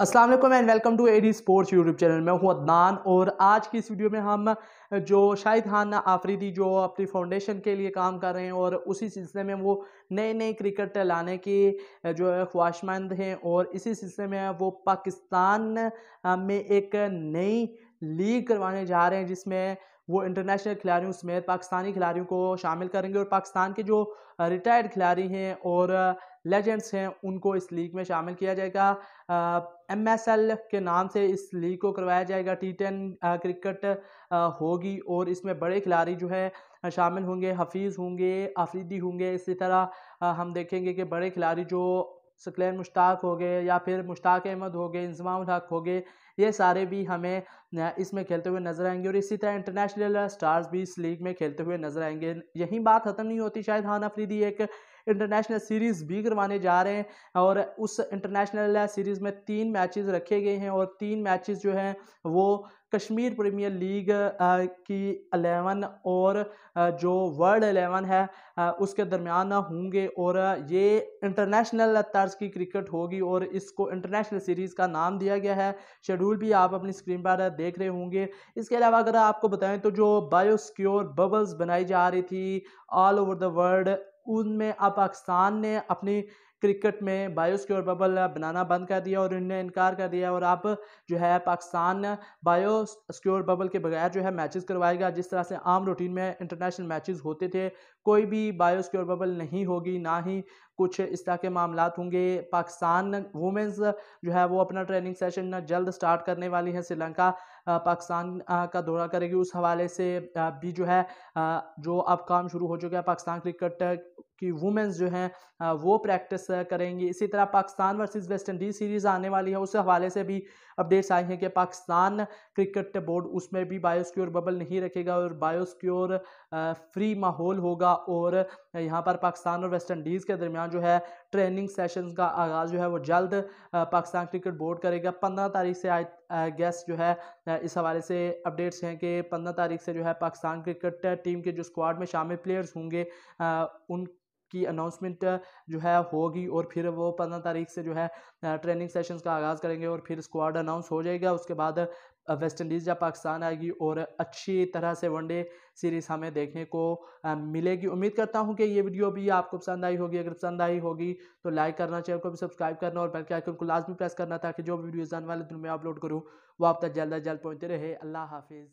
अस्सलाम वालेकुम and welcome to AD sports YouTube channel मैं हूं अदनान और आज की इस वीडियो में हम जो शाहिद खान आफरीदी जो अपनी फाउंडेशन के लिए काम कर रहे हैं और उसी सिलसिले में वो नए नए क्रिकेट लाने की जो है ख्वाहिशमंद हैं और इसी सिलसिले में वो पाकिस्तान में एक नई लीग करवाने जा रहे हैं जिसमें वो इंटरनेशनल खिलाड़ियों समेत पाकिस्तानी खिलाड़ियों को शामिल करेंगे और पाकिस्तान के जो रिटायर्ड खिलाड़ी हैं और लेजेंड्स हैं उनको इस लीग में शामिल किया जाएगा एम एस एल के नाम से इस लीग को करवाया जाएगा टी टेन क्रिकेट होगी और इसमें बड़े खिलाड़ी जो है शामिल होंगे हफीज़ होंगे आफरीदी होंगे इसी तरह आ, हम देखेंगे कि बड़े खिलाड़ी जो सकलैन मुश्ताक हो गए या फिर मुश्ताक अहमद हो गए इंजमाम हक हो गए ये सारे भी हमें इसमें खेलते हुए नजर आएंगे और इसी तरह इंटरनेशनल स्टार्स भी इस लीग में खेलते हुए नजर आएंगे यही बात ख़त्म नहीं होती शायद हान अफरीदी एक इंटरनेशनल सीरीज़ भी करवाने जा रहे हैं और उस इंटरनेशनल सीरीज़ में तीन मैचेस रखे गए हैं और तीन मैचेस जो हैं वो कश्मीर प्रीमियर लीग की अलेवन और जो वर्ल्ड अलेवन है उसके दरमियान होंगे और ये इंटरनेशनल तर्ज की क्रिकेट होगी और इसको इंटरनेशनल सीरीज़ का नाम दिया गया है शेड्यूल भी आप अपनी स्क्रीन पर देख रहे होंगे इसके अलावा अगर आपको बताएं तो जो बायोस्क्योर बबल्स बनाई जा रही थी ऑल ओवर द वर्ल्ड उनमें अब पाकिस्तान ने अपनी क्रिकेट में बायोस्क्योर बबल बनाना बंद कर दिया और उनने इनकार कर दिया और अब जो है पाकिस्तान स्क्योर बबल के बगैर जो है मैचेस करवाएगा जिस तरह से आम रूटीन में इंटरनेशनल मैचेस होते थे कोई भी स्क्योर बबल नहीं होगी ना ही कुछ इस तरह के मामला होंगे पाकिस्तान वुमेंस जो है वो अपना ट्रेनिंग सेशन जल्द स्टार्ट करने वाली है श्रीलंका पाकिस्तान का दौरा करेगी उस हवाले से भी जो है जो अब काम शुरू हो चुका है पाकिस्तान क्रिकेट कि वुमेंस जो हैं वो प्रैक्टिस करेंगी इसी तरह Pakistan versus West Indies series आने वाली है उस हवाले से भी अपडेट्स आई हैं कि पाकिस्तान क्रिकेट बोर्ड उसमें भी बायोस्क्योर बबल नहीं रखेगा और बायोस्क्योर फ्री माहौल होगा और यहाँ पर पाकिस्तान और वेस्ट इंडीज़ के दरमियान जो है ट्रेनिंग सेशन का आगाज़ जो है वो जल्द पाकिस्तान क्रिकेट बोर्ड करेगा पंद्रह तारीख से आई गैस जो है इस हवाले से अपडेट्स हैं कि पंद्रह तारीख से जो है पाकिस्तान क्रिकेट टीम के जो स्क्वाड में शामिल प्लेयर्स होंगे उन की अनाउंसमेंट जो है होगी और फिर वो पंद्रह तारीख से जो है ट्रेनिंग सेशंस का आगाज़ करेंगे और फिर स्क्वाड अनाउंस हो जाएगा उसके बाद वेस्ट इंडीज़ या पाकिस्तान आएगी और अच्छी तरह से वनडे सीरीज़ हमें देखने को मिलेगी उम्मीद करता हूं कि ये वीडियो भी आपको पसंद आई होगी अगर पसंद आई होगी तो लाइक करना चैनल को भी सब्सक्राइब करना और बेल के आइकन को लाजमी प्रेस करना ताकि जो भी वीडियोज़ आने वाले दिन में अपलोड करूँ वो आप तक जल्द अज जल्द पहुँचते रहे अल्लाह हाफिज़